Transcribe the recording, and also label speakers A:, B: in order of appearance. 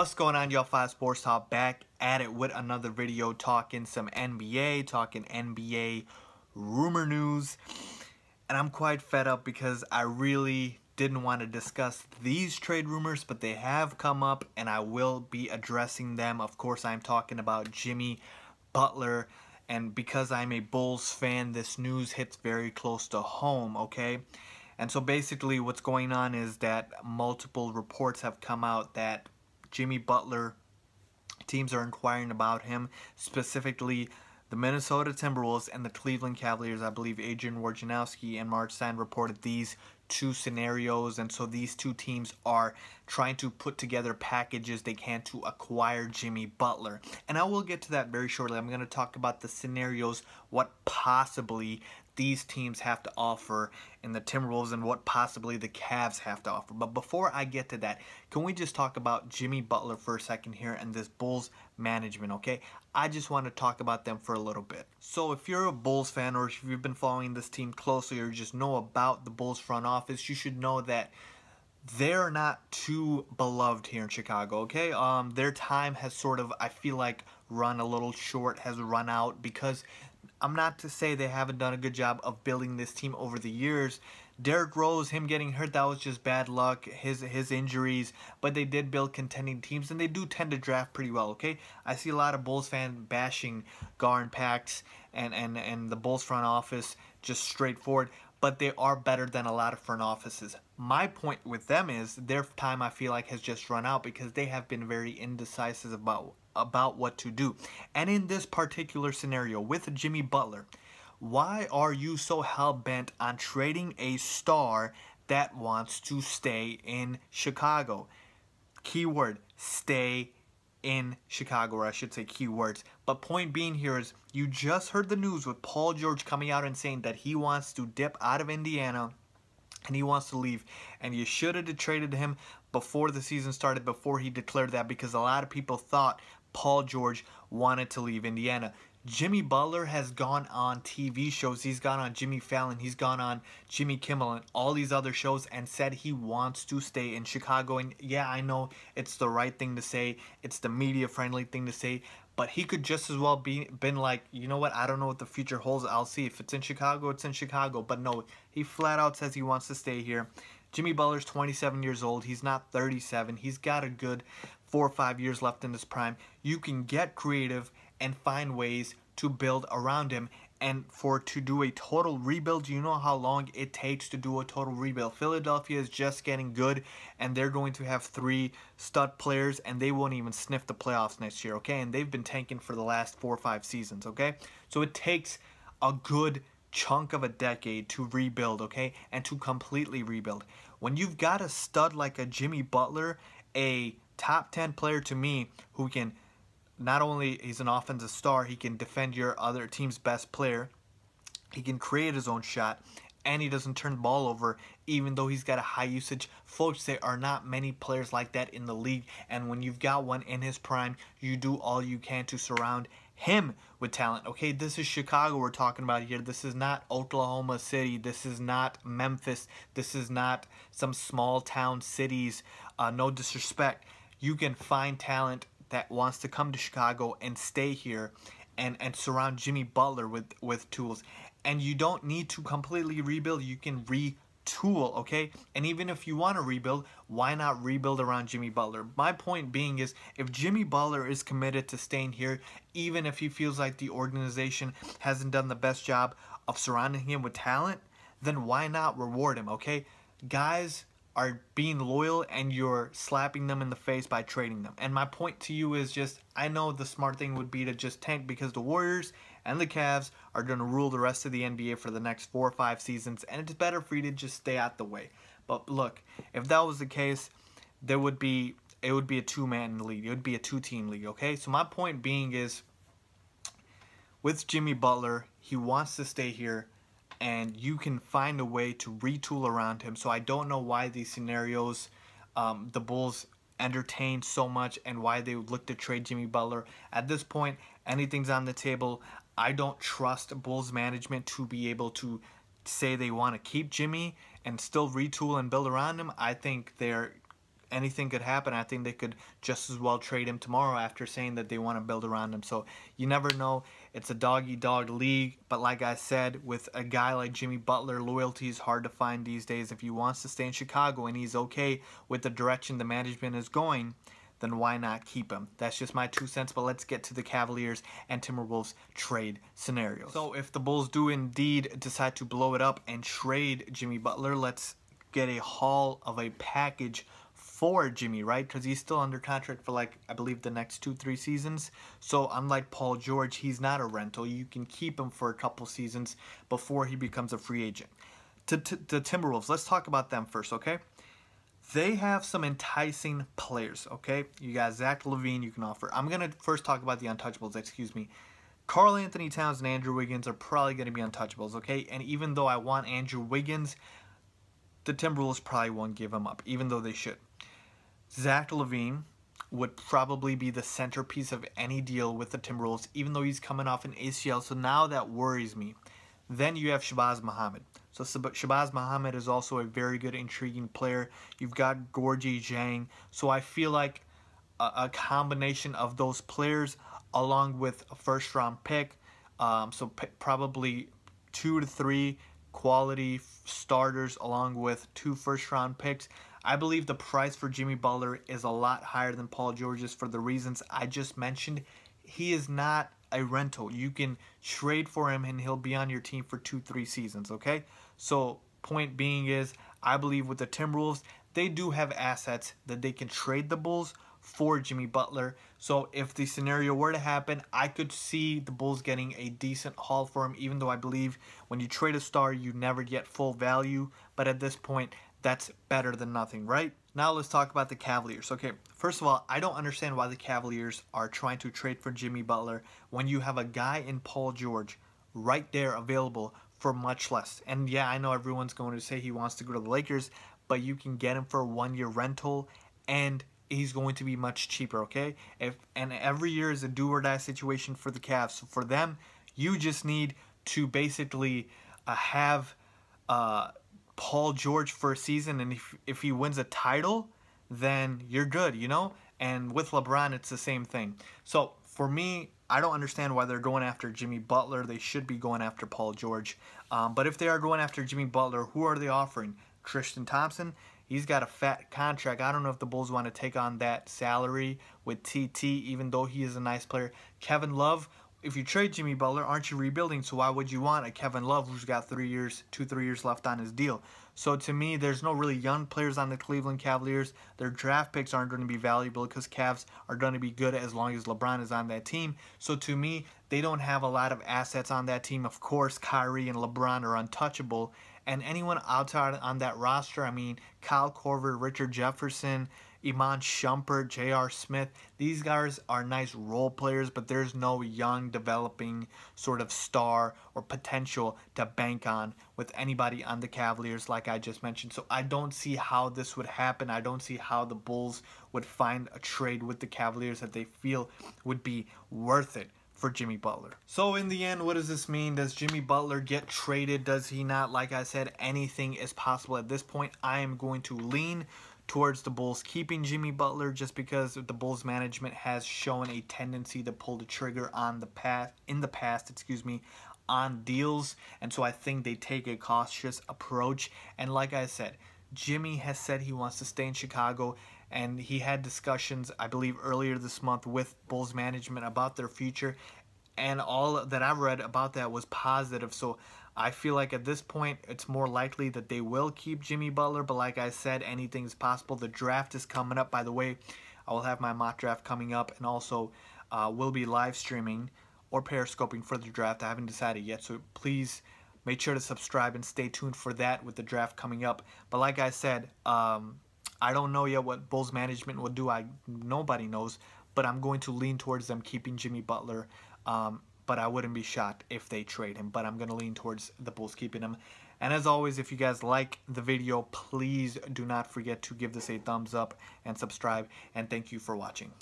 A: What's going on, y'all? Five Sports Talk back at it with another video talking some NBA, talking NBA rumor news. And I'm quite fed up because I really didn't want to discuss these trade rumors, but they have come up and I will be addressing them. Of course, I'm talking about Jimmy Butler. And because I'm a Bulls fan, this news hits very close to home, okay? And so basically what's going on is that multiple reports have come out that Jimmy Butler. Teams are inquiring about him, specifically the Minnesota Timberwolves and the Cleveland Cavaliers. I believe Adrian Wojnarowski and Mark Stein reported these two scenarios, and so these two teams are trying to put together packages they can to acquire Jimmy Butler. And I will get to that very shortly. I'm going to talk about the scenarios, what possibly these teams have to offer and the Timberwolves and what possibly the Cavs have to offer. But before I get to that, can we just talk about Jimmy Butler for a second here and this Bulls management, okay? I just want to talk about them for a little bit. So if you're a Bulls fan or if you've been following this team closely or just know about the Bulls front office, you should know that they're not too beloved here in Chicago, okay? Um, their time has sort of, I feel like, run a little short, has run out because I'm not to say they haven't done a good job of building this team over the years. Derrick Rose, him getting hurt, that was just bad luck, his his injuries, but they did build contending teams and they do tend to draft pretty well, okay? I see a lot of Bulls fan bashing Garn Pax and, and, and the Bulls front office just straightforward, but they are better than a lot of front offices my point with them is their time I feel like has just run out because they have been very indecisive about about what to do. And in this particular scenario with Jimmy Butler, why are you so hell-bent on trading a star that wants to stay in Chicago? Keyword, stay in Chicago, or I should say keywords. But point being here is you just heard the news with Paul George coming out and saying that he wants to dip out of Indiana and he wants to leave. And you should have traded him before the season started, before he declared that, because a lot of people thought Paul George wanted to leave Indiana. Jimmy Butler has gone on TV shows. He's gone on Jimmy Fallon. He's gone on Jimmy Kimmel and all these other shows and said he wants to stay in Chicago. And yeah, I know it's the right thing to say. It's the media friendly thing to say. But he could just as well be been like, you know what? I don't know what the future holds. I'll see if it's in Chicago. It's in Chicago. But no, he flat out says he wants to stay here. Jimmy Butler's 27 years old. He's not 37. He's got a good four or five years left in his prime. You can get creative and find ways to build around him and for to do a total rebuild you know how long it takes to do a total rebuild philadelphia is just getting good and they're going to have three stud players and they won't even sniff the playoffs next year okay and they've been tanking for the last four or five seasons okay so it takes a good chunk of a decade to rebuild okay and to completely rebuild when you've got a stud like a jimmy butler a top 10 player to me who can not only he's an offensive star, he can defend your other team's best player. He can create his own shot, and he doesn't turn the ball over, even though he's got a high usage. Folks, there are not many players like that in the league, and when you've got one in his prime, you do all you can to surround him with talent. Okay, this is Chicago we're talking about here. This is not Oklahoma City. This is not Memphis. This is not some small town cities. Uh, no disrespect. You can find talent that wants to come to Chicago and stay here and, and surround Jimmy Butler with, with tools. And you don't need to completely rebuild. You can retool, okay? And even if you want to rebuild, why not rebuild around Jimmy Butler? My point being is if Jimmy Butler is committed to staying here, even if he feels like the organization hasn't done the best job of surrounding him with talent, then why not reward him, okay? Guys are being loyal and you're slapping them in the face by trading them. And my point to you is just I know the smart thing would be to just tank because the Warriors and the Cavs are going to rule the rest of the NBA for the next four or five seasons, and it's better for you to just stay out the way. But look, if that was the case, there would be it would be a two-man league. It would be a two-team league. Okay, so my point being is, with Jimmy Butler, he wants to stay here and you can find a way to retool around him. So I don't know why these scenarios um, the Bulls entertained so much and why they would look to trade Jimmy Butler. At this point, anything's on the table. I don't trust Bulls management to be able to say they want to keep Jimmy and still retool and build around him. I think they're anything could happen. I think they could just as well trade him tomorrow after saying that they want to build around him. So you never know. It's a doggy dog -dog league. But like I said, with a guy like Jimmy Butler, loyalty is hard to find these days. If he wants to stay in Chicago and he's okay with the direction the management is going, then why not keep him? That's just my two cents, but let's get to the Cavaliers and Timberwolves trade scenarios. So if the Bulls do indeed decide to blow it up and trade Jimmy Butler, let's get a haul of a package for Jimmy, right? Because he's still under contract for like, I believe the next two, three seasons. So unlike Paul George, he's not a rental. You can keep him for a couple seasons before he becomes a free agent. To, the Timberwolves, let's talk about them first, okay? They have some enticing players, okay? You got Zach Levine you can offer. I'm going to first talk about the untouchables, excuse me. Carl Anthony Towns and Andrew Wiggins are probably going to be untouchables, okay? And even though I want Andrew Wiggins, the Timberwolves probably won't give him up, even though they should. Zach Levine would probably be the centerpiece of any deal with the Timberwolves, even though he's coming off an ACL, so now that worries me. Then you have Shabazz Muhammad. So Shabazz Muhammad is also a very good, intriguing player. You've got Gorgie Zhang. So I feel like a, a combination of those players along with a first-round pick, um, so probably two to three quality starters along with two first-round picks – I believe the price for Jimmy Butler is a lot higher than Paul George's for the reasons I just mentioned. He is not a rental. You can trade for him and he'll be on your team for two, three seasons, okay? So point being is I believe with the Timberwolves, they do have assets that they can trade the Bulls for Jimmy Butler. So if the scenario were to happen, I could see the Bulls getting a decent haul for him, even though I believe when you trade a star, you never get full value. But at this point, that's better than nothing, right? Now let's talk about the Cavaliers. Okay, first of all, I don't understand why the Cavaliers are trying to trade for Jimmy Butler when you have a guy in Paul George right there available for much less. And yeah, I know everyone's going to say he wants to go to the Lakers, but you can get him for a one-year rental and he's going to be much cheaper, okay? If and every year is a do or die situation for the Cavs. So for them, you just need to basically uh, have uh, Paul George for a season, and if, if he wins a title, then you're good, you know? And with LeBron, it's the same thing. So for me, I don't understand why they're going after Jimmy Butler. They should be going after Paul George. Um, but if they are going after Jimmy Butler, who are they offering? Tristan Thompson? He's got a fat contract. I don't know if the Bulls want to take on that salary with TT, even though he is a nice player. Kevin Love? if you trade Jimmy Butler, aren't you rebuilding? So why would you want a Kevin Love who's got three years, two, three years left on his deal? So to me, there's no really young players on the Cleveland Cavaliers. Their draft picks aren't going to be valuable because Cavs are going to be good as long as LeBron is on that team. So to me, they don't have a lot of assets on that team. Of course, Kyrie and LeBron are untouchable. And anyone outside on that roster, I mean, Kyle Corver, Richard Jefferson, Iman Shumpert, J.R. Smith. These guys are nice role players, but there's no young, developing sort of star or potential to bank on with anybody on the Cavaliers, like I just mentioned. So I don't see how this would happen. I don't see how the Bulls would find a trade with the Cavaliers that they feel would be worth it for Jimmy Butler. So in the end, what does this mean? Does Jimmy Butler get traded? Does he not? Like I said, anything is possible at this point. I am going to lean towards the Bulls keeping Jimmy Butler just because the Bulls management has shown a tendency to pull the trigger on the past in the past, excuse me, on deals. And so I think they take a cautious approach. And like I said, Jimmy has said he wants to stay in Chicago and he had discussions, I believe, earlier this month with Bulls management about their future. And all that I've read about that was positive. So I feel like at this point, it's more likely that they will keep Jimmy Butler, but like I said, anything's possible. The draft is coming up. By the way, I will have my mock draft coming up and also uh, will be live streaming or periscoping for the draft. I haven't decided yet, so please make sure to subscribe and stay tuned for that with the draft coming up. But like I said, um, I don't know yet what Bulls management will do. I Nobody knows, but I'm going to lean towards them keeping Jimmy Butler. Um, but I wouldn't be shocked if they trade him. But I'm going to lean towards the Bulls keeping him. And as always, if you guys like the video, please do not forget to give this a thumbs up and subscribe. And thank you for watching.